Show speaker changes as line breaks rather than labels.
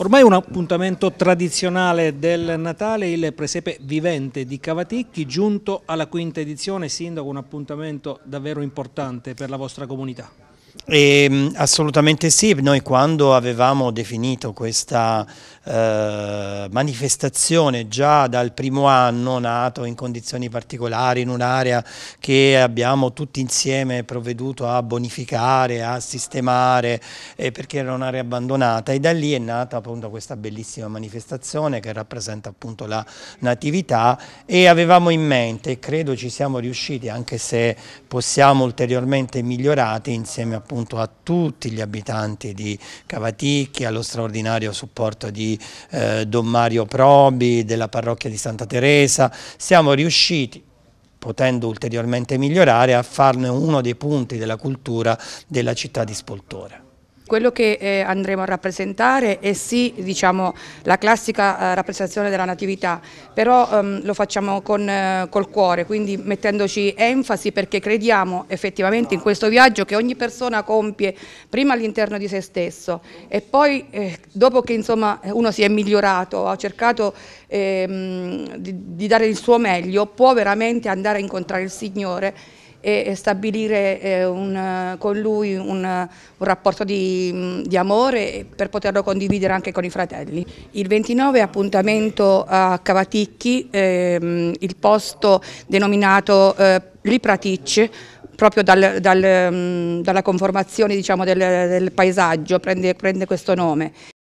Ormai un appuntamento tradizionale del Natale, il presepe vivente di Cavaticchi, giunto alla quinta edizione. Sindaco, un appuntamento davvero importante per la vostra comunità.
E, ehm, assolutamente sì, noi quando avevamo definito questa eh, manifestazione già dal primo anno, nato in condizioni particolari, in un'area che abbiamo tutti insieme provveduto a bonificare, a sistemare, eh, perché era un'area abbandonata e da lì è nata appunto questa bellissima manifestazione che rappresenta appunto la natività e avevamo in mente, credo ci siamo riusciti anche se possiamo ulteriormente migliorare insieme a appunto a tutti gli abitanti di Cavaticchi, allo straordinario supporto di eh, Don Mario Probi, della parrocchia di Santa Teresa, siamo riusciti potendo ulteriormente migliorare, a farne uno dei punti della cultura della città di Spoltore.
Quello che eh, andremo a rappresentare è sì diciamo, la classica eh, rappresentazione della natività, però ehm, lo facciamo con, eh, col cuore, quindi mettendoci enfasi perché crediamo effettivamente in questo viaggio che ogni persona compie prima all'interno di se stesso e poi eh, dopo che insomma, uno si è migliorato, ha cercato ehm, di, di dare il suo meglio, può veramente andare a incontrare il Signore e stabilire eh, un, con lui un, un rapporto di, di, amore per poterlo condividere anche con i fratelli. Il 29 appuntamento a Cavaticchi, ehm, il posto denominato eh, Lipratic, proprio dal, dal, mm, dalla conformazione diciamo, del, del, paesaggio, prende, prende questo nome.